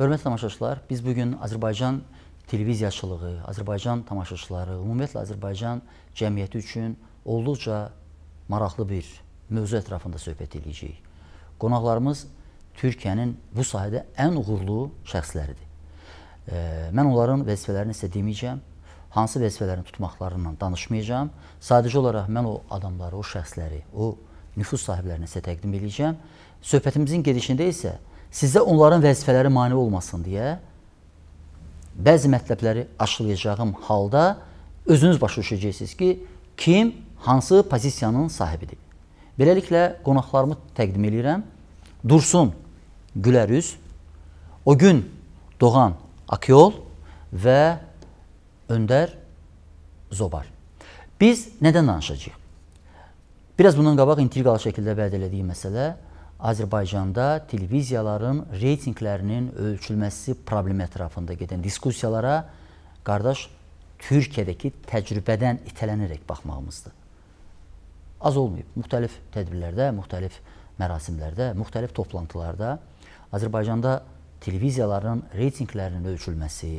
Hörmətli tamaşaçılar, biz bu gün Azərbaycan televiziyaçılığı, Azərbaycan tamaşaçıları, ümumiyyətlə Azərbaycan cəmiyyəti üçün olduqca maraqlı bir mövzu ətrafında söhbət edəcəyik. Qonaqlarımız Türkiyənin bu sahədə ən uğurlu şəxsləridir. E, mən onların vəzifələrini isə deməyəcəm, hansı vəzifələrini tutmaqlarından danışmayacağam. Sadəcə olaraq mən o adamları, o şəxsləri, o nüfus sahiblərini sizə təqdim edəcəm. Söhbətimizin gedişində isə sizə onların vəzifələri mane olmasın deyə bəzi mətləbləri aşılayacağım halda özünüz başa düşəcəksiniz ki, kim hansı pozisiyanın sahibidir. Beləliklə, qonaqlarımı təqdim edirəm. Dursun Gülərüz, o gün Doğan Akyol və Öndər Zobar. Biz nədən danışacağıq? Biraz bundan qabaq intriqalı şəkildə vəd elədiyi məsələ Azərbaycanda televiziyaların reytinqlərinin ölçülməsi problemi ətrafında gedən diskusiyalara qardaş Türkiyədəki təcrübədən itələnərək baxmağımızdır. Az olmayıb. Müxtəlif tədbirlərdə, müxtəlif mərasimlərdə, müxtəlif toplantılarda Azərbaycanda televiziyaların reytinqlərinin ölçülməsi,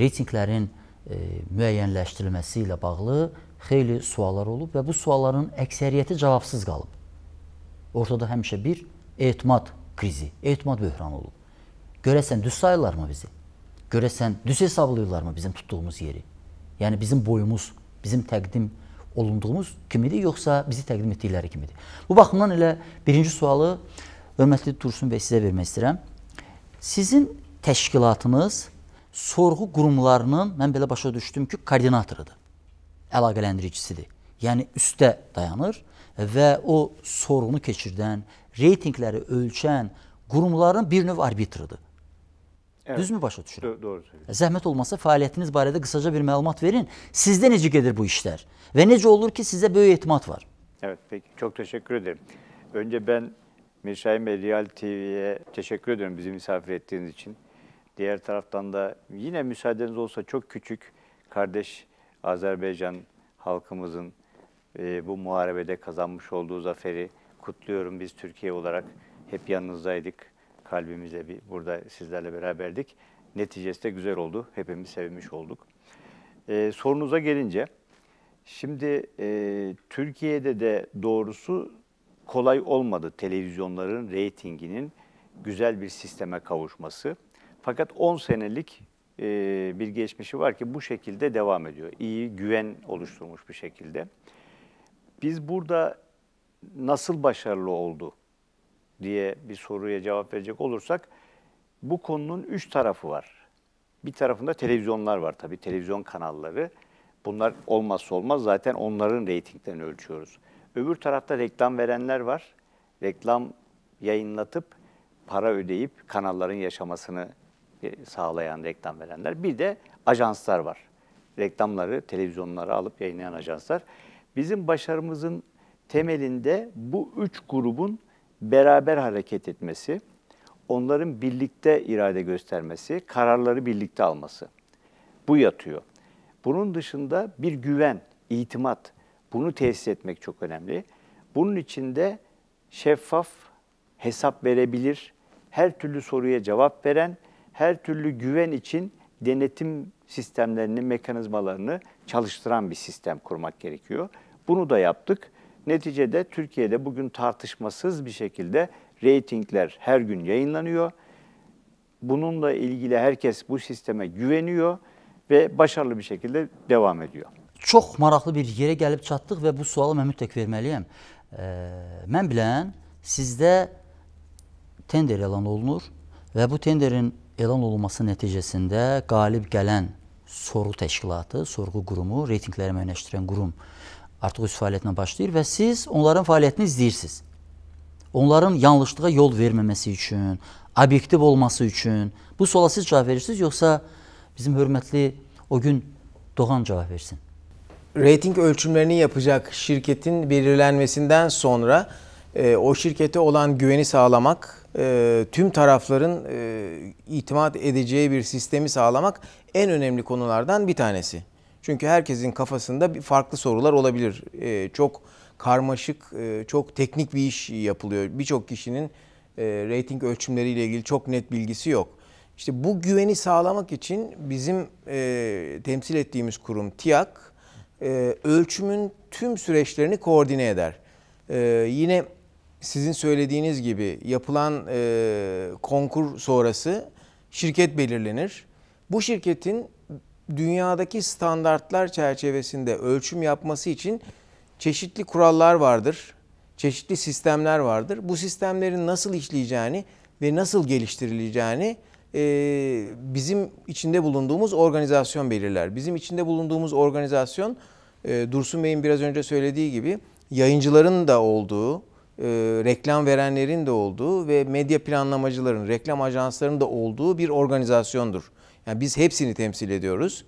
reytinqlərin e, müəyyənləşdirilməsi ilə bağlı xeyli suallar olub və bu sualların əksəriyyəti cavabsız qalıb. Ortada həmişə bir Etimad krizi, etimad böhranı olub. Görəsən düz sayırlarmı bizi? Görəsən düz hesablayırlarmı bizim tutduğumuz yeri? Yəni bizim boyumuz, bizim təqdim olunduğumuz kimidir, yoxsa bizi təqdim etdikləri kimidir? Bu baxımdan elə birinci sualı hörmətli Tursun bəy sizə vermək istəyirəm. Sizin təşkilatınız sorğu qurumlarının mən belə başa düşdüm ki, koordinatorudur. Əlaqələndiricisidir. Yəni üstə dayanır və o sorğunu keçirdən, reytingleri ölçen qurumların bir növ arbitridir. Evet. Düz mü başa düşürüm? Do doğru söylüyorsun. E, Zəhmət olmasa faaliyetiniz bari de kısaca bir məlumat verin. Sizdə necə gedir bu işler? Ve necə olur ki, size böyle etimat var? Evet, peki. Çok teşekkür ederim. Önce ben Mirşahim Eliyal TV'ye teşekkür ediyorum bizi misafir ettiğiniz için. Diğer taraftan da yine müsaadeniz olsa çok küçük kardeş Azerbaycan halkımızın e, bu muharebede kazanmış olduğu zaferi kutluyorum biz Türkiye olarak. Hep yanınızdaydık. Kalbimize bir burada sizlerle beraberdik. Neticesi de güzel oldu. Hepimiz sevmiş olduk. E, sorunuza gelince, şimdi e, Türkiye'de de doğrusu kolay olmadı televizyonların reytinginin güzel bir sisteme kavuşması. Fakat 10 senelik e, bir geçmişi var ki bu şekilde devam ediyor. İyi güven oluşturmuş bir şekilde. Biz burada nasıl başarılı oldu diye bir soruya cevap verecek olursak bu konunun üç tarafı var. Bir tarafında televizyonlar var tabii, televizyon kanalları. Bunlar olmazsa olmaz zaten onların reytinglerini ölçüyoruz. Öbür tarafta reklam verenler var. Reklam yayınlatıp para ödeyip kanalların yaşamasını e, sağlayan reklam verenler. Bir de ajanslar var. Reklamları televizyonlara alıp yayınlayan ajanslar. Bizim başarımızın temelinde bu üç grubun beraber hareket etmesi, onların birlikte irade göstermesi, kararları birlikte alması. Bu yatıyor. Bunun dışında bir güven, itimat, bunu tesis etmek çok önemli. Bunun içinde şeffaf, hesap verebilir, her türlü soruya cevap veren, her türlü güven için denetim sistemlerini, mekanizmalarını çalıştıran bir sistem kurmak gerekiyor. Bunu da yaptık. Neticede Türkiye'de bugün tartışmasız bir şekilde reytingler her gün yayınlanıyor. Bununla ilgili herkes bu sisteme güveniyor ve başarılı bir şekilde devam ediyor. Çok maraqlı bir yere gelip çattık ve bu sualı mən tek vermeliyim. E, mən bilən sizdə tender elan olunur ve bu tenderin elan olunması neticesinde galip gelen soru teşkilatı, sorğu qurumu, reytingləri müəyyənləşdirən qurum Artık öz faaliyetine başlayır ve siz onların fəaliyyətini izləyirsiniz. Onların yanlışlığa yol vermemesi için obyektiv olması için bu suala siz cevap verirsiniz, yoksa bizim hürmetli o gün Doğan cevap versin? Rating ölçümlerini yapacak şirketin belirlenmesinden sonra e, o şirkete olan güveni sağlamak, e, tüm tarafların e, itimat edeceği bir sistemi sağlamak en önemli konulardan bir tanesi. Çünkü herkesin kafasında bir farklı sorular olabilir. E, çok karmaşık, e, çok teknik bir iş yapılıyor. Birçok kişinin e, reyting ölçümleriyle ilgili çok net bilgisi yok. İşte bu güveni sağlamak için bizim e, temsil ettiğimiz kurum TİAK e, ölçümün tüm süreçlerini koordine eder. E, yine sizin söylediğiniz gibi yapılan e, konkur sonrası şirket belirlenir. Bu şirketin dünyadaki standartlar çerçevesinde ölçüm yapması için çeşitli kurallar vardır. Çeşitli sistemler vardır. Bu sistemlerin nasıl işleyeceğini ve nasıl geliştirileceğini e, bizim içinde bulunduğumuz organizasyon belirler. Bizim içinde bulunduğumuz organizasyon e, Dursun Bey'in biraz önce söylediği gibi yayıncıların da olduğu, e, reklam verenlerin de olduğu ve medya planlamacıların, reklam ajanslarının da olduğu bir organizasyondur. Yani biz hepsini temsil ediyoruz.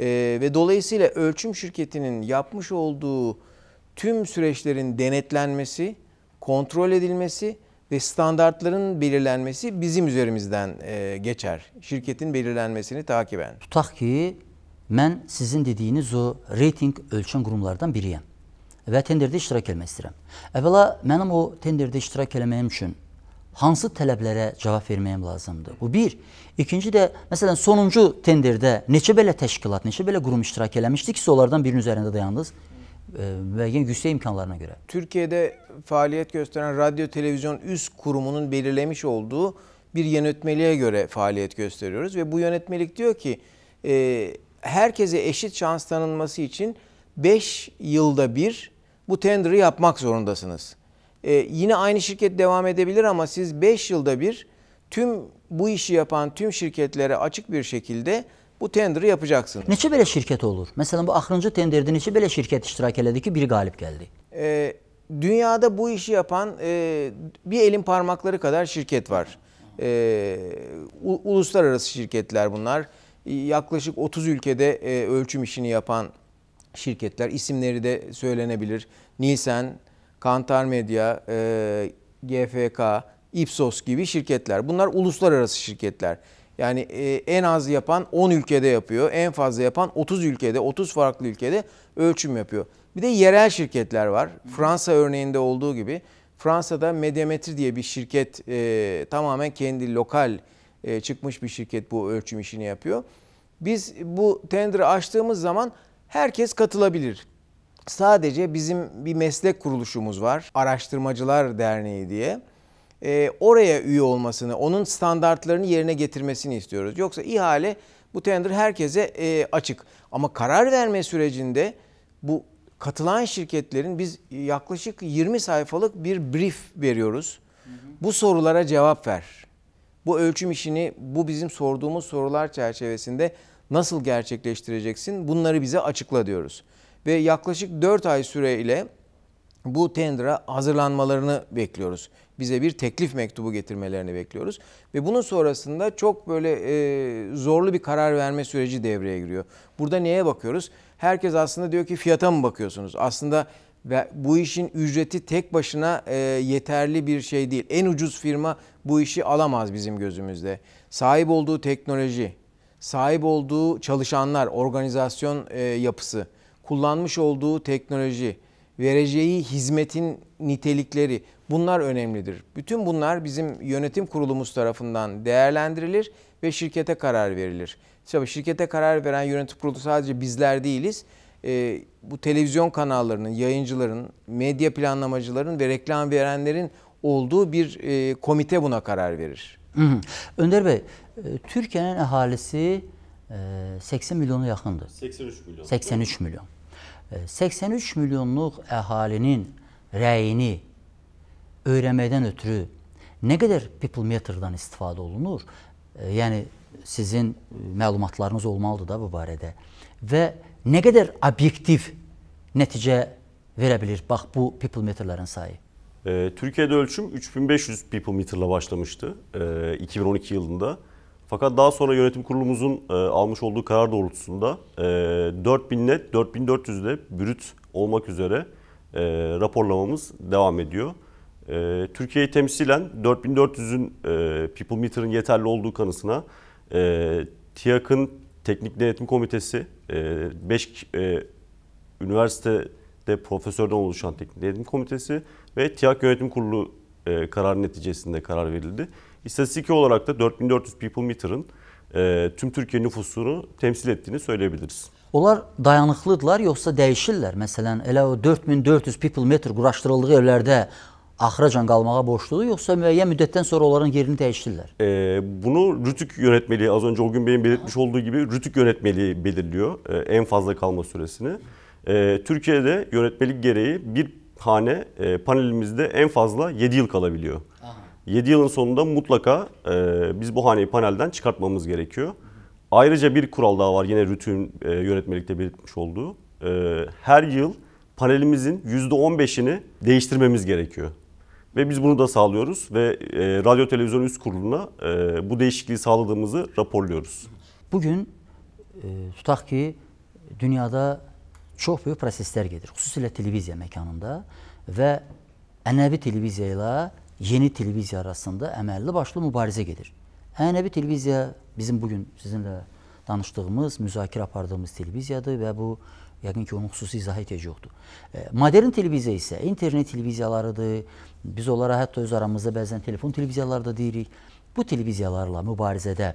E, ve dolayısıyla ölçüm şirketinin yapmış olduğu tüm süreçlerin denetlenmesi, kontrol edilmesi ve standartların belirlenmesi bizim üzerimizden e, geçer. Şirketin belirlenmesini takiben. Tutaq ki, ben sizin dediğiniz o rating ölçüm qurumlardan biriyim ve tenderde iştirak etmək istəyirəm. Evvela mənim o tenderde iştirak etməyim üçün hansı tələblərə cevap verməyim lazımdır? Bu bir. İkinci də, məsələn, sonuncu tenderdə neçə belə təşkilat, neçə belə qurum iştirak eləmişdi ki, onlardan birinin üzərində dayandınız e, müəyyən yüksək imkanlarına göre. Türkiye'de faaliyet gösteren radyo televizyon üst kurumunun belirlemiş olduğu bir yönetmeliğe göre faaliyet gösteriyoruz. Ve bu yönetmelik diyor ki e, herkese eşit şans tanınması için 5 yılda bir bu tender'ı yapmak zorundasınız. Ee, yine aynı şirket devam edebilir ama siz 5 yılda bir tüm bu işi yapan tüm şirketlere açık bir şekilde bu tender'ı yapacaksınız. Neçe belə şirket olur? Mesela bu akrıncı tenderdə neçə belə şirket iştirak elədi ki, bir galip geldi. Ee, dünyada bu işi yapan e, bir elin parmakları kadar şirket var. E, u, uluslararası şirketler bunlar. Ee, yaklaşık 30 ülkede e, ölçüm işini yapan şirketler. İsimleri de söylenebilir. Nielsen, Kantar Medya, e, GFK, Ipsos gibi şirketler. Bunlar uluslararası şirketler. Yani e, en az yapan 10 ülkede yapıyor. En fazla yapan 30 ülkede, 30 farklı ülkede ölçüm yapıyor. Bir de yerel şirketler var. Fransa örneğinde olduğu gibi Fransa'da Mediametri diye bir şirket e, tamamen kendi lokal e, çıkmış bir şirket bu ölçüm işini yapıyor. Biz bu tender açtığımız zaman herkes katılabilir. Sadece bizim bir meslek kuruluşumuz var. Araştırmacılar Derneği diye. E, oraya üye olmasını, onun standartlarını yerine getirmesini istiyoruz. Yoksa ihale bu tender herkese e, açık. Ama karar verme sürecinde bu katılan şirketlerin biz yaklaşık 20 sayfalık bir brief veriyoruz. Bu sorulara cevap ver. Bu ölçüm işini bu bizim sorduğumuz sorular çerçevesinde nasıl gerçekleştireceksin? Bunları bize açıkla diyoruz ve yaklaşık 4 ay süreyle bu tendera hazırlanmalarını bekliyoruz. Bize bir teklif mektubu getirmelerini bekliyoruz. Ve bunun sonrasında çok böyle e, zorlu bir karar verme süreci devreye giriyor. Burada neye bakıyoruz? Herkes aslında diyor ki fiyata mı bakıyorsunuz? Aslında ve bu işin ücreti tek başına e, yeterli bir şey değil. En ucuz firma bu işi alamaz bizim gözümüzde. Sahip olduğu teknoloji, sahip olduğu çalışanlar, organizasyon e, yapısı kullanmış olduğu teknoloji, vereceği hizmetin nitelikleri bunlar önemlidir. Bütün bunlar bizim yönetim kurulumuz tarafından değerlendirilir ve şirkete karar verilir. Tabii şirkete karar veren yönetim kurulu sadece bizler değiliz. E, bu televizyon kanallarının, yayıncıların, medya planlamacıların ve reklam verenlerin olduğu bir e, komite buna karar verir. Hı hı. Önder Bey, e, Türkiye'nin əhalisi 80 e, milyonu yaxındır. 83 milyon. 83 milyon. 83 milyonluq əhalinin rəyini öyrənməkdən ötürü nə qədər people meterdan istifadə olunur? Yəni sizin e, məlumatlarınız olmalıdır da bu barədə. Və nə qədər obyektiv nəticə verə bilir bax bu people meterlərin sayı? E, Türkiyədə ölçüm 3500 people meterla başlamışdı e, 2012 yılında. Fakat daha sonra yönetim kurulumuzun e, almış olduğu karar doğrultusunda e, 4000 net, 4400 de brüt olmak üzere e, raporlamamız devam ediyor. E, Türkiye'yi temsilen 4400'ün e, People Meter'ın yeterli olduğu kanısına e, TİAK'ın Teknik Denetim Komitesi 5 e, e, üniversitede profesörden oluşan Teknik Denetim Komitesi ve TİAK Yönetim Kurulu e, karar neticesinde karar verildi. İstatistik olarak da 4400 People Meter'ın e, tüm Türkiye nüfusunu temsil ettiğini söyleyebiliriz. Onlar dayanıqlıdırlar yoksa dəyişirlər? Mesela elə o 4400 people meter quraşdırıldığı evlərdə axıracan qalmağa borcludur yoksa müəyyən müddetten sonra onların yerini dəyişirlər? E, bunu Rütük yönetmeliği az önce o gün Bey'in belirtmiş olduğu gibi Rütük yönetmeliği belirliyor e, en fazla kalma süresini. E, Türkiye'de yönetmelik gereği bir hane e, panelimizde en fazla 7 yıl kalabiliyor. Aha. 7 yılın sonunda mutlaka e, biz bu haneyi panelden çıkartmamız gerekiyor. Ayrıca bir kural daha var yine rutin e, yönetmelikte belirtmiş olduğu. E, her yıl panelimizin %15'ini değiştirmemiz gerekiyor. Ve biz bunu da sağlıyoruz ve e, Radyo Televizyon Üst Kurulu'na e, bu değişikliği sağladığımızı raporluyoruz. Bugün e, tutaq ki, dünyada çok büyük prosesler gedir, xüsusilə televizyon mekanında ve ənəvi televiziya ilə yeni televiziya arasında əməlli başlı mübarizə gedir. Ənəvi televiziya bizim bugün sizinlə danışdığımız, müzakirə apardığımız televiziyadır və bu Yəqin ki, onun xüsusi izah ehtiyacı yoxdur. E, modern televiziya isə internet televiziyalarıdır. Biz onlara hətta öz aramızda bəzən telefon televiziyaları da deyirik. Bu televiziyalarla mübarizədə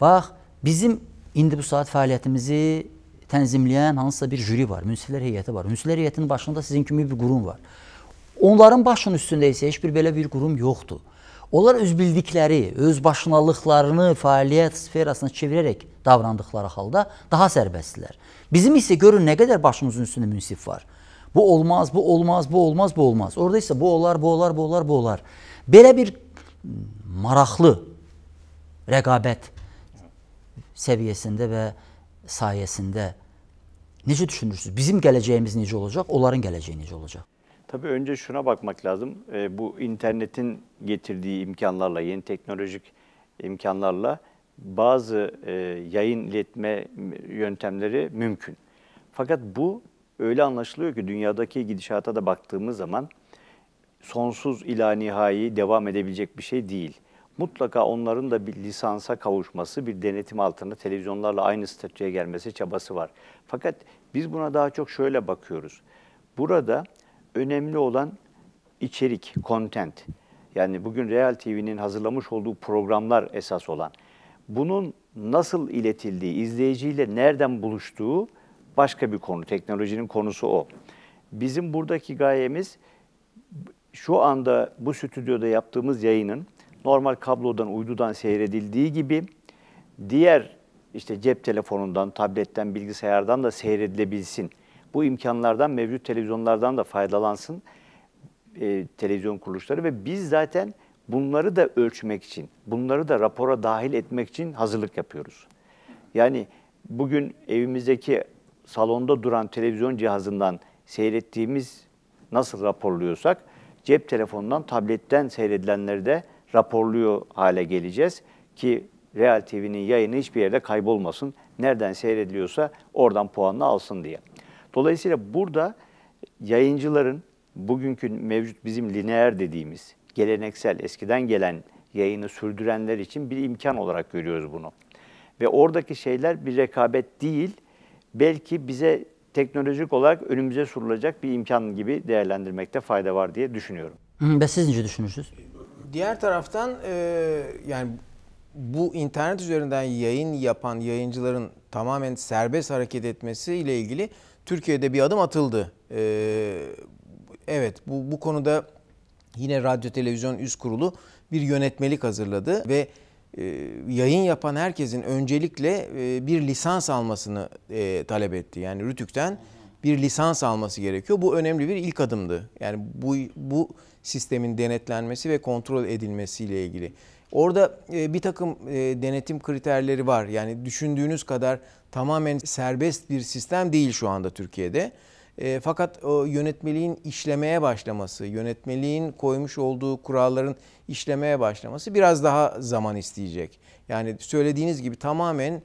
bax, bizim indi bu saat fəaliyyətimizi tənzimləyən hansısa bir jüri var, münsiflər heyəti var. Münsiflər heyətinin başında sizin kimi bir qurum var. Onların başının üstündə isə heç bir belə bir qurum yoxdur. Onlar öz bildikləri, öz başınalıqlarını fəaliyyət sferasına çevirərək davrandıqları halda daha sərbəstdirlər. Bizim isə görün nə qədər başımızın üstündə münsif var. Bu olmaz, bu olmaz, bu olmaz, bu olmaz. Orada isə bu olar, bu olar, bu olar, bu olar. Belə bir maraqlı rəqabət səviyyəsində və sayəsində necə düşünürsünüz? Bizim gələcəyimiz necə olacaq? Onların gələcəyi necə olacaq? Tabii önce şuna bakmak lazım. E, bu internetin getirdiği imkanlarla, yeni teknolojik imkanlarla bazı e, yayın iletme yöntemleri mümkün. Fakat bu öyle anlaşılıyor ki dünyadaki gidişata da baktığımız zaman sonsuz ila nihai devam edebilecek bir şey değil. Mutlaka onların da bir lisansa kavuşması, bir denetim altında televizyonlarla aynı statüye gelmesi çabası var. Fakat biz buna daha çok şöyle bakıyoruz. Burada önemli olan içerik, content. Yani bugün Real TV'nin hazırlamış olduğu programlar esas olan. Bunun nasıl iletildiği, izleyiciyle nereden buluştuğu başka bir konu. Teknolojinin konusu o. Bizim buradaki gayemiz şu anda bu stüdyoda yaptığımız yayının normal kablodan, uydudan seyredildiği gibi diğer işte cep telefonundan, tabletten, bilgisayardan da seyredilebilsin bu imkanlardan, mevcut televizyonlardan da faydalansın e, televizyon kuruluşları ve biz zaten bunları da ölçmek için, bunları da rapora dahil etmek için hazırlık yapıyoruz. Yani bugün evimizdeki salonda duran televizyon cihazından seyrettiğimiz nasıl raporluyorsak, cep telefonundan, tabletten seyredilenleri de raporluyor hale geleceğiz ki Real TV'nin yayını hiçbir yerde kaybolmasın. Nereden seyrediliyorsa oradan puanını alsın diye. Dolayısıyla burada yayıncıların bugünkü mevcut bizim lineer dediğimiz geleneksel eskiden gelen yayını sürdürenler için bir imkan olarak görüyoruz bunu. Ve oradaki şeyler bir rekabet değil, belki bize teknolojik olarak önümüze sunulacak bir imkan gibi değerlendirmekte fayda var diye düşünüyorum. Ve siz ne düşünürsünüz? Diğer taraftan e, yani bu internet üzerinden yayın yapan yayıncıların tamamen serbest hareket etmesi ile ilgili Türkiye'de bir adım atıldı. Ee, evet bu, bu konuda yine Radyo Televizyon Üst Kurulu bir yönetmelik hazırladı ve e, yayın yapan herkesin öncelikle e, bir lisans almasını e, talep etti. Yani Rütük'ten bir lisans alması gerekiyor. Bu önemli bir ilk adımdı. Yani bu bu sistemin denetlenmesi ve kontrol edilmesiyle ilgili. Orada e, bir takım e, denetim kriterleri var. Yani düşündüğünüz kadar tamamen serbest bir sistem değil şu anda Türkiye'de. E, fakat yönetmeliğin işlemeye başlaması, yönetmeliğin koymuş olduğu kuralların işlemeye başlaması biraz daha zaman isteyecek. Yani söylediğiniz gibi tamamen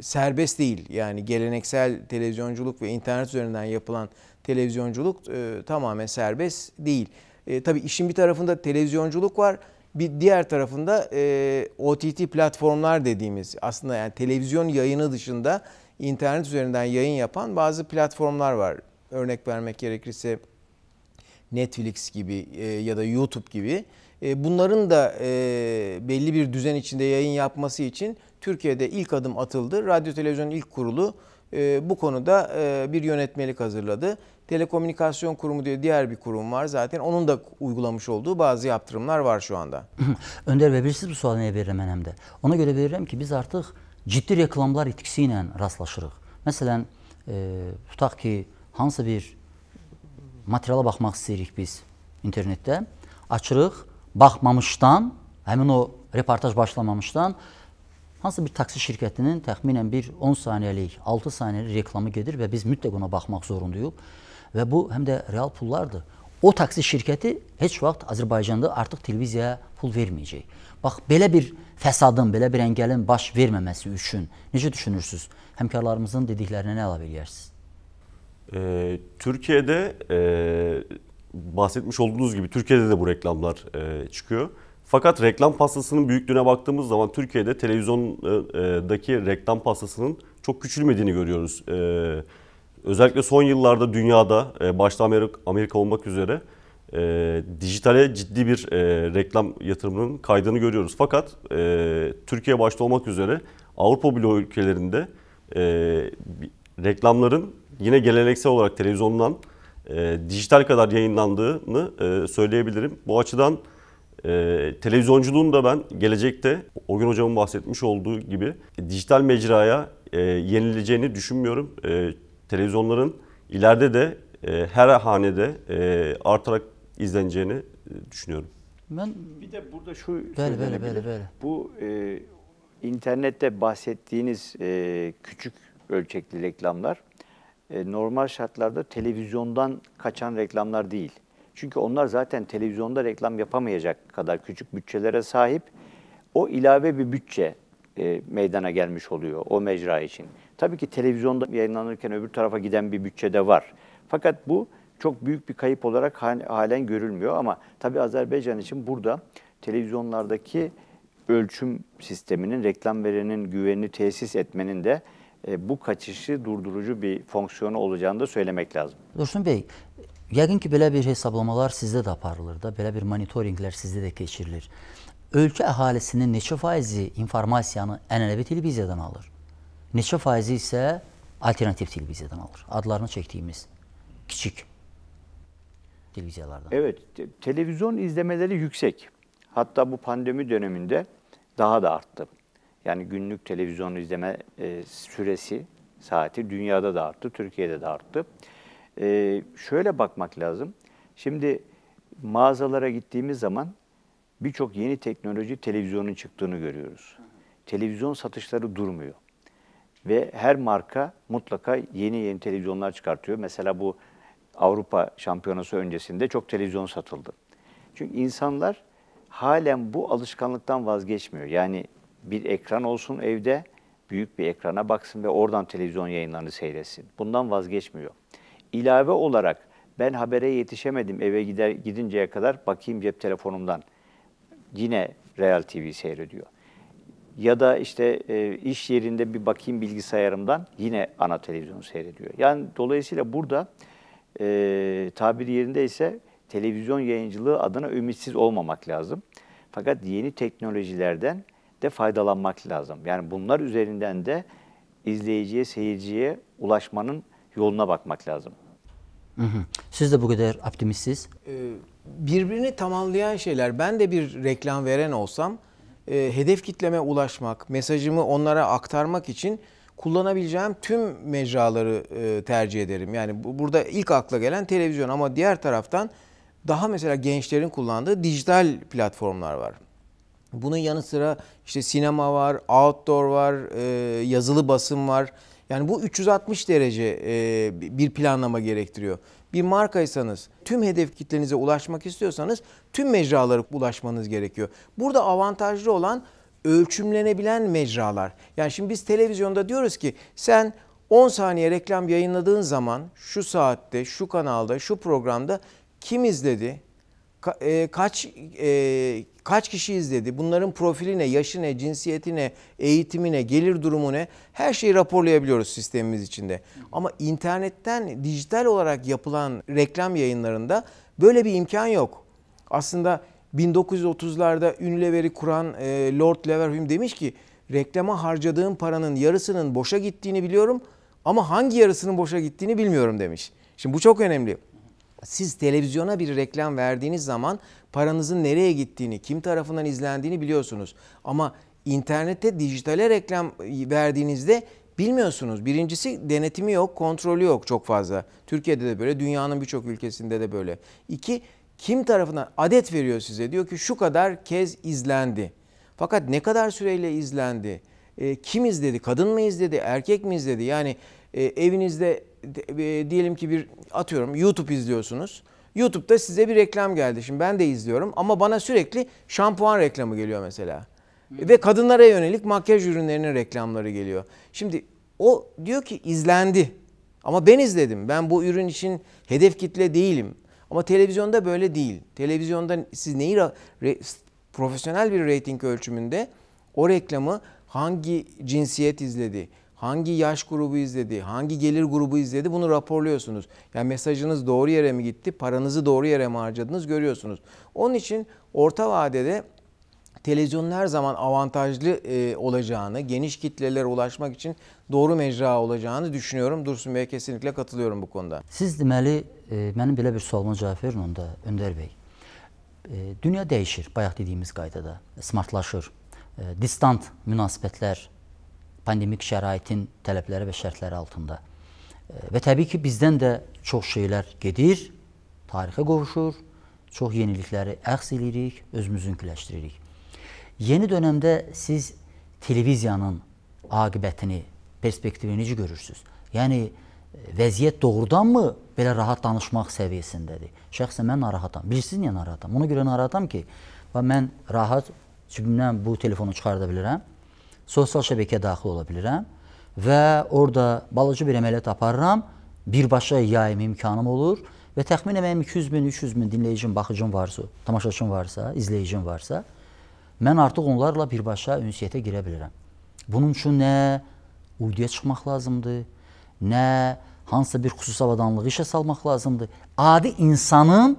serbest değil. Yani geleneksel televizyonculuk ve internet üzerinden yapılan televizyonculuk tamamen serbest değil. E, tabii işin bir tarafında televizyonculuk var bir diğer tarafında e, OTT platformlar dediğimiz aslında yani televizyon yayını dışında internet üzerinden yayın yapan bazı platformlar var. Örnek vermek gerekirse Netflix gibi e, ya da YouTube gibi. E, bunların da e, belli bir düzen içinde yayın yapması için Türkiye'de ilk adım atıldı. Radyo Televizyon İlk Kurulu e, bu konuda e, bir yönetmelik hazırladı. Telekomünikasyon Kurumu diye diğer bir kurum var zaten. Onun da uygulamış olduğu bazı yaptırımlar var şu anda. Önder Bey, bilirsiniz bu sualı niyə verirəm mənəm də? Ona görə verirəm ki, biz artıq ciddi reklamlar itkisi ilə rastlaşırıq. Məsələn, e, tutaq ki, hansısa bir materiala baxmaq istəyirik biz internetdə. Açırıq, baxmamışdan, həmin o reportaj başlamamışdan hansısa bir taksi şirkətinin təxminən bir 10 saniyəlik, 6 saniyəlik reklamı gedir və biz mütləq ona baxmaq zorundayıq. Ve bu hem de real pullardı. O taksi şirketi heç vaxt Azerbaycan'da artık televiziyaya pul vermeyecek. Bax, belə bir fəsadın, belə bir əngəlin baş verməməsi üçün necə düşünürsünüz? Həmkarlarımızın dediklerine ne əlavə edərsiniz? E, Türkiye'də e, bahsetmiş olduğunuz gibi Türkiye'de de bu reklamlar e, çıkıyor. Fakat reklam pastasının büyüklüğüne baktığımız zaman Türkiye'de televizyondaki reklam pastasının çok küçülmediğini görüyoruz. E, Özellikle son yıllarda dünyada e, başta Amerika, Amerika olmak üzere e, dijitale ciddi bir e, reklam yatırımının kaydığını görüyoruz. Fakat e, Türkiye başta olmak üzere Avrupa bloğu ülkelerinde e, reklamların yine geleneksel olarak televizyondan e, dijital kadar yayınlandığını e, söyleyebilirim. Bu açıdan e, televizyonculuğun da ben gelecekte o gün hocamın bahsetmiş olduğu gibi e, dijital mecraya e, yenileceğini düşünmüyorum. E, televizyonların ileride de e, her hanede e, artarak izleneceğini e, düşünüyorum. Ben bir de burada şu böyle, şey böyle, böyle, böyle. bu e, internette bahsettiğiniz e, küçük ölçekli reklamlar e, normal şartlarda televizyondan kaçan reklamlar değil. Çünkü onlar zaten televizyonda reklam yapamayacak kadar küçük bütçelere sahip. O ilave bir bütçe e, meydana gelmiş oluyor o mecra için. Tabii ki televizyonda yayınlanırken öbür tarafa giden bir bütçe de var. Fakat bu çok büyük bir kayıp olarak halen görülmüyor ama tabii Azerbaycan için burada televizyonlardaki ölçüm sisteminin, reklam verenin güvenini tesis etmenin de e, bu kaçışı durdurucu bir fonksiyonu olacağını da söylemek lazım. Dursun Bey, yəqin ki, belə bir hesaplamalar sizdə de aparılır da, belə bir monitorinqlər sizdə də keçirilir. Ölkə əhalisinin neçə faizi informasiyanı ənənəvi televiziyadan alır? neçə faizi isə alternativ televiziyadan alır. Adlarını çektiğimiz küçük televiziyalardan. Evet, televizyon izlemeleri yüksek. Hatta bu pandemi döneminde daha da arttı. Yani günlük televizyon izleme e, süresi, saati dünyada da arttı, Türkiye'de de arttı. E, şöyle bakmak lazım. Şimdi mağazalara gittiğimiz zaman birçok yeni teknoloji televizyonun çıktığını görüyoruz. Televizyon satışları durmuyor. Ve her marka mutlaka yeni yeni televizyonlar çıkartıyor. Mesela bu Avrupa Şampiyonası öncesinde çok televizyon satıldı. Çünkü insanlar halen bu alışkanlıktan vazgeçmiyor. Yani bir ekran olsun evde, büyük bir ekrana baksın ve oradan televizyon yayınlarını seyretsin. Bundan vazgeçmiyor. İlave olarak ben habere yetişemedim eve gider gidinceye kadar bakayım cep telefonumdan. Yine Real TV seyrediyor ya da işte e, iş yerinde bir bakayım bilgisayarımdan yine ana televizyonu seyrediyor. Yani dolayısıyla burada e, tabiri yerinde ise televizyon yayıncılığı adına ümitsiz olmamak lazım. Fakat yeni teknolojilerden de faydalanmak lazım. Yani bunlar üzerinden de izleyiciye, seyirciye ulaşmanın yoluna bakmak lazım. Hı hı. Siz de bu kadar optimistsiz. Ee, birbirini tamamlayan şeyler. Ben de bir reklam veren olsam e, hedef kitleme ulaşmak, mesajımı onlara aktarmak için kullanabileceğim tüm mecraları e, tercih ederim. Yani bu, burada ilk akla gelen televizyon ama diğer taraftan daha mesela gençlerin kullandığı dijital platformlar var. Bunun yanı sıra işte sinema var, outdoor var, e, yazılı basın var. Yani bu 360 derece e, bir planlama gerektiriyor bir markaysanız, tüm hedef kitlenize ulaşmak istiyorsanız tüm mecralara ulaşmanız gerekiyor. Burada avantajlı olan ölçümlenebilen mecralar. Yani şimdi biz televizyonda diyoruz ki sen 10 saniye reklam yayınladığın zaman şu saatte, şu kanalda, şu programda kim izledi, e, kaç e, kaç kişi izledi, bunların profili ne, yaşı ne, cinsiyeti ne, eğitimi ne, gelir durumu ne her şeyi raporlayabiliyoruz sistemimiz içinde. Ama internetten dijital olarak yapılan reklam yayınlarında böyle bir imkan yok. Aslında 1930'larda Unilever'i kuran e, Lord Leverhulme demiş ki reklama harcadığım paranın yarısının boşa gittiğini biliyorum ama hangi yarısının boşa gittiğini bilmiyorum demiş. Şimdi bu çok önemli siz televizyona bir reklam verdiğiniz zaman paranızın nereye gittiğini, kim tarafından izlendiğini biliyorsunuz. Ama internette dijitale reklam e, verdiğinizde bilmiyorsunuz. Birincisi denetimi yok, kontrolü yok çok fazla. Türkiye'de de böyle, dünyanın birçok ülkesinde de böyle. İki, kim tarafından adet veriyor size? Diyor ki şu kadar kez izlendi. Fakat ne kadar süreyle izlendi? E, kim izledi? Kadın mı izledi? Erkek mi izledi? Yani e, evinizde e, diyelim ki bir atıyorum YouTube izliyorsunuz. YouTube'da size bir reklam geldi. Şimdi ben de izliyorum ama bana sürekli şampuan reklamı geliyor mesela. Hmm. Ve kadınlara yönelik makyaj ürünlerinin reklamları geliyor. Şimdi o diyor ki izlendi. Ama ben izledim. Ben bu ürün için hedef kitle değilim. Ama televizyonda böyle değil. Televizyonda siz neyi re, profesyonel bir reyting ölçümünde o reklamı hangi cinsiyet izledi? hangi yaş grubu izledi, hangi gelir grubu izledi bunu raporluyorsunuz. Yani mesajınız doğru yere mi gitti, paranızı doğru yere mi harcadınız görüyorsunuz. Onun için orta vadede televizyonun her zaman avantajlı e, olacağını, geniş kitlelere ulaşmak için doğru mecra olacağını düşünüyorum. Dursun Bey'e kesinlikle katılıyorum bu konuda. Siz deməli, e, benim bile bir sualıma cavab verin onda, Önder Bey. E, dünya değişir, bayaq dediğimiz qaydada, smartlaşır, e, distant münasibətlər pandemik şəraitin tələbləri və şərtləri altında. E, və təbii ki, bizdən də çox şeylər gedir, tarixə qovuşur, çox yenilikləri əxs edirik, özümüzünküləşdiririk. Yeni dönəmdə siz televiziyanın aqibətini, perspektivini necə görürsünüz? Yəni, e, vəziyyət doğrudanmı belə rahat danışmaq səviyyəsindədir? Şəxsən mən narahatam. Bilirsiniz niyə narahatam? Ona görə narahatam ki, mən rahat cibimdən bu telefonu çıxarda bilirəm sosial şəbəkəyə daxil ola bilirəm və orada balıcı bir əməliyyat aparıram, birbaşa yayım imkanım olur və təxminən mənim 200 min, 300 min dinləyicim, baxıcım varsa, tamaşaçım varsa, izləyicim varsa, mən artıq onlarla birbaşa ünsiyyətə girə bilirəm. Bunun üçün nə uyduya çıxmaq lazımdır, nə hansısa bir xüsus avadanlığı işə salmaq lazımdır. Adi insanın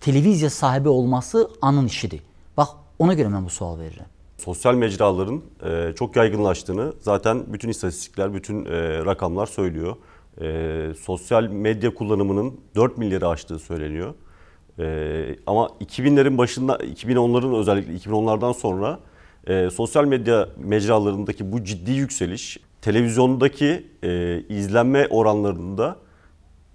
televiziya sahibi olması anın işidir. Bax, ona görə mən bu sual verirəm. Sosyal mecraların e, çok yaygınlaştığını zaten bütün istatistikler, bütün e, rakamlar söylüyor. E, sosyal medya kullanımının 4 milyarı aştığı söyleniyor. E, ama 2000'lerin başında, 2010'ların özellikle 2010'lardan sonra e, sosyal medya mecralarındaki bu ciddi yükseliş, televizyondaki e, izlenme oranlarında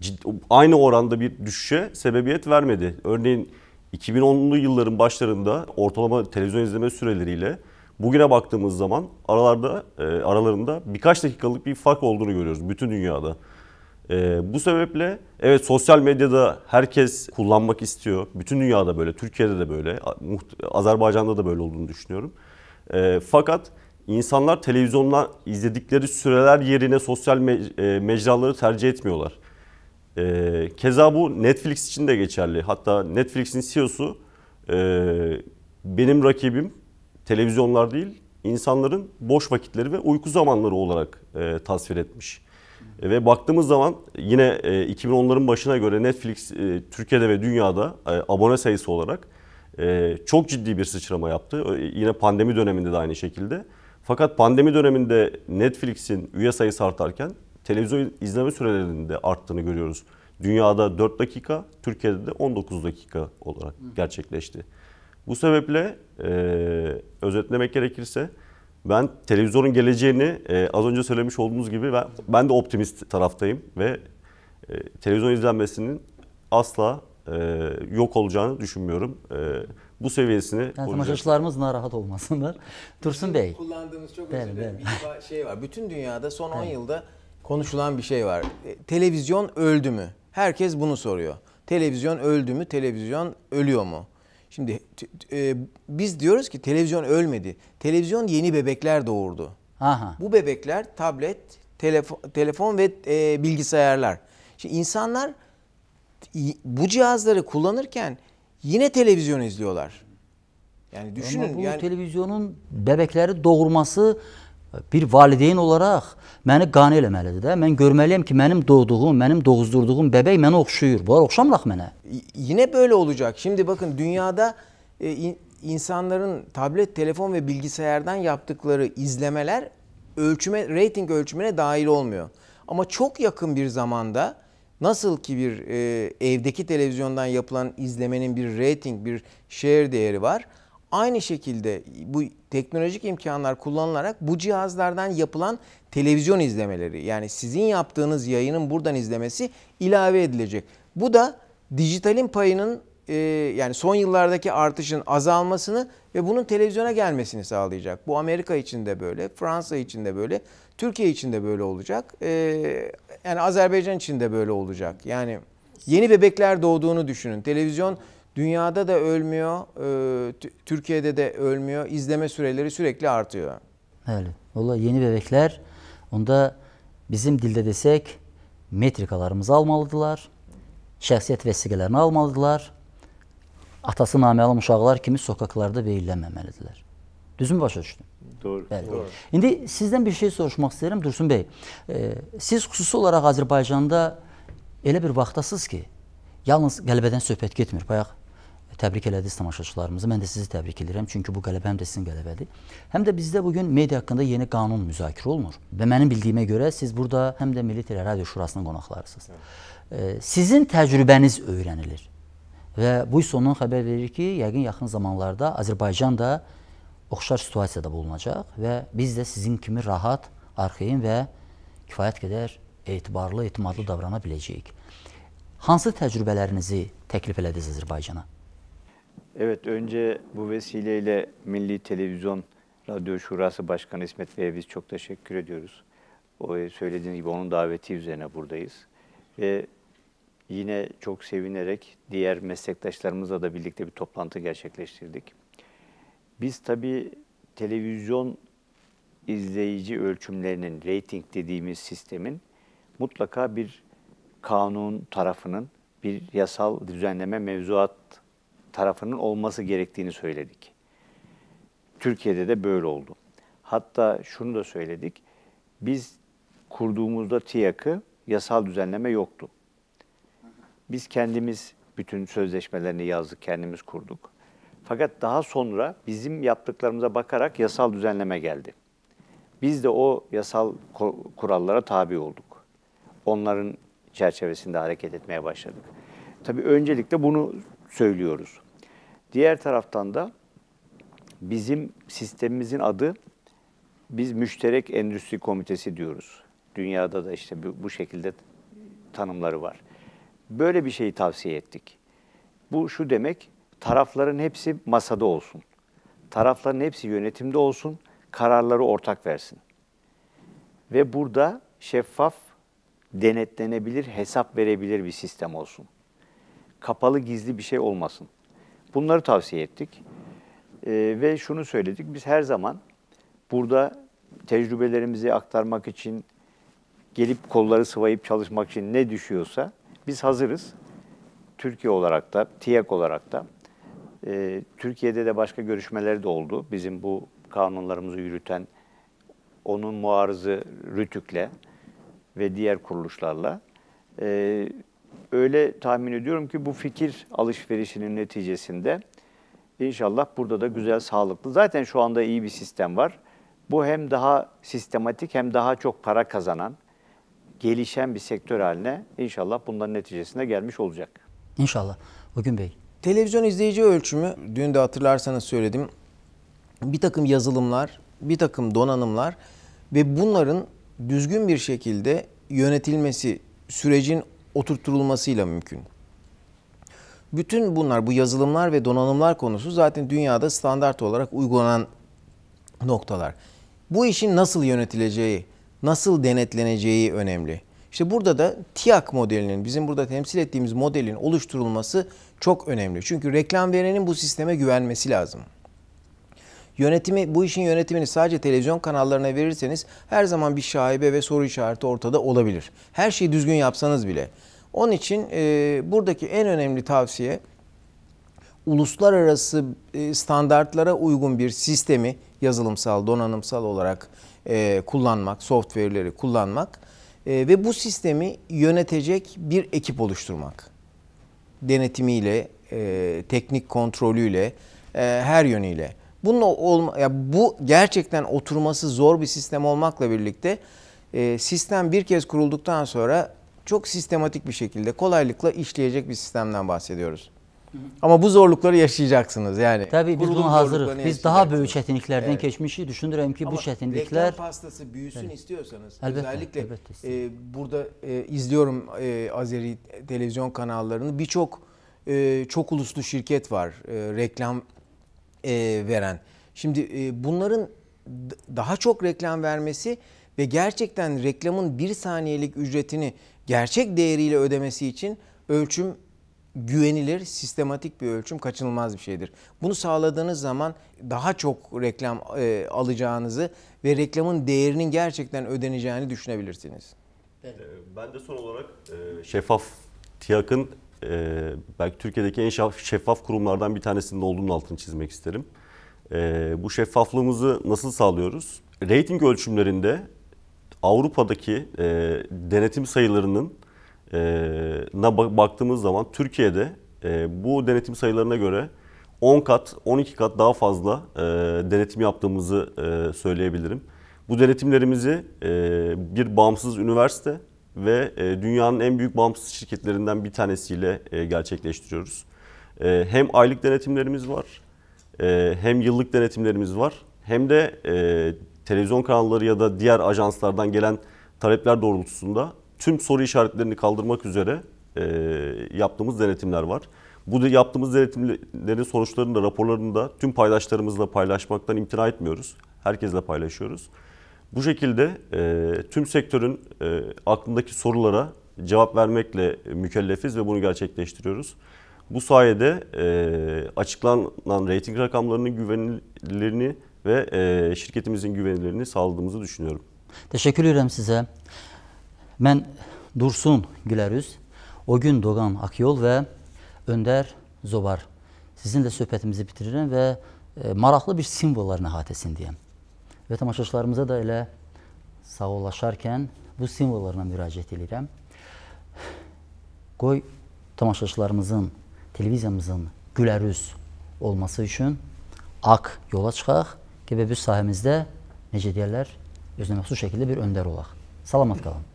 ciddi, aynı oranda bir düşüşe sebebiyet vermedi. Örneğin 2010'lu yılların başlarında ortalama televizyon izleme süreleriyle bugüne baktığımız zaman aralarda e, aralarında birkaç dakikalık bir fark olduğunu görüyoruz bütün dünyada. E, bu sebeple evet sosyal medyada herkes kullanmak istiyor. Bütün dünyada böyle, Türkiye'de de böyle, Azerbaycan'da da böyle olduğunu düşünüyorum. E, fakat insanlar televizyonla izledikleri süreler yerine sosyal me- e, mecraları tercih etmiyorlar. E, keza bu Netflix için de geçerli. Hatta Netflix'in CEO'su e, benim rakibim televizyonlar değil insanların boş vakitleri ve uyku zamanları olarak e, tasvir etmiş. E, ve baktığımız zaman yine e, 2010'ların başına göre Netflix e, Türkiye'de ve dünyada e, abone sayısı olarak e, çok ciddi bir sıçrama yaptı. E, yine pandemi döneminde de aynı şekilde. Fakat pandemi döneminde Netflix'in üye sayısı artarken televizyon izleme sürelerinin de arttığını görüyoruz. Dünyada 4 dakika, Türkiye'de de 19 dakika olarak gerçekleşti. Bu sebeple e, özetlemek gerekirse ben televizyonun geleceğini e, az önce söylemiş olduğunuz gibi ben, ben de optimist taraftayım ve e, televizyon izlenmesinin asla e, yok olacağını düşünmüyorum. E, bu seviyesini yani Tamaşaçılarımız rahat olmasınlar. Dursun Bey. Kullandığınız çok özür dilerim. Bir şey var. Bütün dünyada son 10 yılda konuşulan bir şey var. E, televizyon öldü mü? Herkes bunu soruyor. Televizyon öldü mü? Televizyon ölüyor mu? Şimdi e, biz diyoruz ki televizyon ölmedi. Televizyon yeni bebekler doğurdu. Aha. Bu bebekler tablet, telefon, telefon ve e, bilgisayarlar. Şimdi insanlar bu cihazları kullanırken yine televizyon izliyorlar. Yani düşünün. Ama bu yani... televizyonun bebekleri doğurması bir valideyn olarak, məni qane eləməlidir də. Mən görməliyəm ki, mənim doğduğum, mənim doğuzdurduğum bəbək mənə oxşuyur. Bunlar oxşamıraq mənə. Yine böyle olacak. Şimdi bakın dünyada e, insanların tablet, telefon ve bilgisayardan yaptıkları izlemeler ölçüme, rating ölçümüne dahil olmuyor. Ama çok yakın bir zamanda nasıl ki bir e, evdeki televizyondan yapılan izlemenin bir rating, bir share değeri var. Aynı şekilde bu teknolojik imkanlar kullanılarak bu cihazlardan yapılan televizyon izlemeleri yani sizin yaptığınız yayının buradan izlemesi ilave edilecek. Bu da dijitalin payının e, yani son yıllardaki artışın azalmasını ve bunun televizyona gelmesini sağlayacak. Bu Amerika için de böyle, Fransa için de böyle, Türkiye için de böyle olacak. E, yani Azerbaycan için de böyle olacak. Yani yeni bebekler doğduğunu düşünün. Televizyon Dünyada da ölmüyor, e, Türkiye'de de ölmüyor. İzleme süreleri sürekli artıyor. Öyle. Valla yeni bebekler onda bizim dilde desek metrikalarımızı almalıdılar. Şəxsiyyət vəsiqələrini almalıdılar. Atası naməlum uşaqlar kimi sokaqlarda verilənməməlidirlər. Düzmü başa düşdüm? Doğru. Bəli. Doğru. İndi sizdən bir şey soruşmaq istəyirəm Dursun Bey. E, siz xüsusi olaraq Azərbaycanda elə bir vaxtdasınız ki, yalnız qələbədən söhbət getmir. bayağı. təbrik elədiniz tamaşaçılarımızı. Mən də sizi təbrik edirəm, çünki bu qələbə həm də sizin qələbədir. Həm də bizdə bugün media haqqında yeni qanun müzakirə olunur. Və mənim bildiyimə görə siz burada həm də Milli Teleradio Şurasının qonaqlarısınız. Sizin təcrübəniz öyrənilir. Və bu isə ondan xəbər verir ki, yəqin yaxın zamanlarda Azərbaycan da oxşar situasiyada bulunacaq və biz də sizin kimi rahat, arxayın və kifayət qədər etibarlı, etimadlı davrana biləcəyik. Hansı təcrübələrinizi təklif elədiniz Azərbaycana? Evet, önce bu vesileyle Milli Televizyon Radyo Şurası Başkanı İsmet Bey'e biz çok teşekkür ediyoruz. O e, söylediğiniz gibi onun daveti üzerine buradayız. Ve yine çok sevinerek diğer meslektaşlarımızla da birlikte bir toplantı gerçekleştirdik. Biz tabii televizyon izleyici ölçümlerinin, rating dediğimiz sistemin mutlaka bir kanun tarafının, bir yasal düzenleme mevzuat tarafının olması gerektiğini söyledik. Türkiye'de de böyle oldu. Hatta şunu da söyledik. Biz kurduğumuzda TİYAK'ı yasal düzenleme yoktu. Biz kendimiz bütün sözleşmelerini yazdık, kendimiz kurduk. Fakat daha sonra bizim yaptıklarımıza bakarak yasal düzenleme geldi. Biz de o yasal kurallara tabi olduk. Onların çerçevesinde hareket etmeye başladık. Tabii öncelikle bunu söylüyoruz. Diğer taraftan da bizim sistemimizin adı biz müşterek endüstri komitesi diyoruz. Dünyada da işte bu, bu şekilde tanımları var. Böyle bir şeyi tavsiye ettik. Bu şu demek, tarafların hepsi masada olsun. Tarafların hepsi yönetimde olsun, kararları ortak versin. Ve burada şeffaf, denetlenebilir, hesap verebilir bir sistem olsun. Kapalı gizli bir şey olmasın. Bunları tavsiye ettik. E, ve şunu söyledik, biz her zaman burada tecrübelerimizi aktarmak için, gelip kolları sıvayıp çalışmak için ne düşüyorsa biz hazırız. Türkiye olarak da, TİEK olarak da. E, Türkiye'de de başka görüşmeler de oldu. Bizim bu kanunlarımızı yürüten onun muarızı Rütük'le ve diğer kuruluşlarla. E, öyle tahmin ediyorum ki bu fikir alışverişinin neticesinde inşallah burada da güzel, sağlıklı. Zaten şu anda iyi bir sistem var. Bu hem daha sistematik hem daha çok para kazanan, gelişen bir sektör haline inşallah bunların neticesinde gelmiş olacak. İnşallah. Bugün Bey. Televizyon izleyici ölçümü, dün de hatırlarsanız söyledim. Bir takım yazılımlar, bir takım donanımlar ve bunların düzgün bir şekilde yönetilmesi, sürecin oturtulmasıyla mümkün. Bütün bunlar bu yazılımlar ve donanımlar konusu zaten dünyada standart olarak uygulanan noktalar. Bu işin nasıl yönetileceği, nasıl denetleneceği önemli. İşte burada da Tiak modelinin, bizim burada temsil ettiğimiz modelin oluşturulması çok önemli. Çünkü reklam verenin bu sisteme güvenmesi lazım. Yönetimi bu işin yönetimini sadece televizyon kanallarına verirseniz her zaman bir şaibe ve soru işareti ortada olabilir. Her şeyi düzgün yapsanız bile. Onun için e, buradaki en önemli tavsiye uluslararası e, standartlara uygun bir sistemi yazılımsal, donanımsal olarak e, kullanmak, software'leri kullanmak e, ve bu sistemi yönetecek bir ekip oluşturmak. Denetimiyle, e, teknik kontrolüyle, e, her yönüyle. Bunun olma, ya bu gerçekten oturması zor bir sistem olmakla birlikte e, sistem bir kez kurulduktan sonra çok sistematik bir şekilde kolaylıkla işleyecek bir sistemden bahsediyoruz. Ama bu zorlukları yaşayacaksınız yani. Tabii biz bunu hazırız. Biz daha büyük çetinliklerden evet. geçmişi düşünürüm ki Ama bu çetinlikler... Reklam pastası büyüsün evet. istiyorsanız elbette, özellikle elbette e, burada e, izliyorum e, Azeri televizyon kanallarını birçok e, çok uluslu şirket var. E, reklam e, veren. Şimdi e, bunların daha çok reklam vermesi ve gerçekten reklamın bir saniyelik ücretini gerçek değeriyle ödemesi için ölçüm güvenilir, sistematik bir ölçüm kaçınılmaz bir şeydir. Bunu sağladığınız zaman daha çok reklam e, alacağınızı ve reklamın değerinin gerçekten ödeneceğini düşünebilirsiniz. Ben de son olarak e, şeffaf TİAK'ın e, belki Türkiye'deki en şeffaf kurumlardan bir tanesinin olduğunun altını çizmek isterim. E, bu şeffaflığımızı nasıl sağlıyoruz? Rating ölçümlerinde Avrupa'daki e, denetim sayılarının e, na baktığımız zaman Türkiye'de e, bu denetim sayılarına göre 10 kat, 12 kat daha fazla e, denetim yaptığımızı e, söyleyebilirim. Bu denetimlerimizi e, bir bağımsız üniversite ve e, dünyanın en büyük bağımsız şirketlerinden bir tanesiyle e, gerçekleştiriyoruz. E, hem aylık denetimlerimiz var, hem yıllık denetimlerimiz var, hem de televizyon kanalları ya da diğer ajanslardan gelen talepler doğrultusunda tüm soru işaretlerini kaldırmak üzere yaptığımız denetimler var. Bu yaptığımız denetimlerin sonuçlarını da raporlarını da tüm paydaşlarımızla paylaşmaktan imtina etmiyoruz. Herkesle paylaşıyoruz. Bu şekilde e, tüm sektörün e, aklındaki sorulara cevap vermekle mükellefiz ve bunu gerçekleştiriyoruz. Bu sayede e, açıklanan reyting rakamlarının güvenilerini ve e, şirketimizin güvenilerini sağladığımızı düşünüyorum. Teşekkür ederim size. Ben Dursun Gülerüz, o gün Doğan Akyol ve Önder Zobar. Sizinle söhbətimizi bitirirəm və e, maraklı bir simvolların əhatəsindəyəm. və tamaşaçılarımıza da elə sağollaşarkən bu simvollarına müraciət edirəm. Qoy tamaşaçılarımızın, televiziyamızın gülərüz olması üçün aq yola çıxaq ki, və biz sahəmizdə, necə deyərlər, özünə məxsus şəkildə bir öndər olaq. Salamat qalın.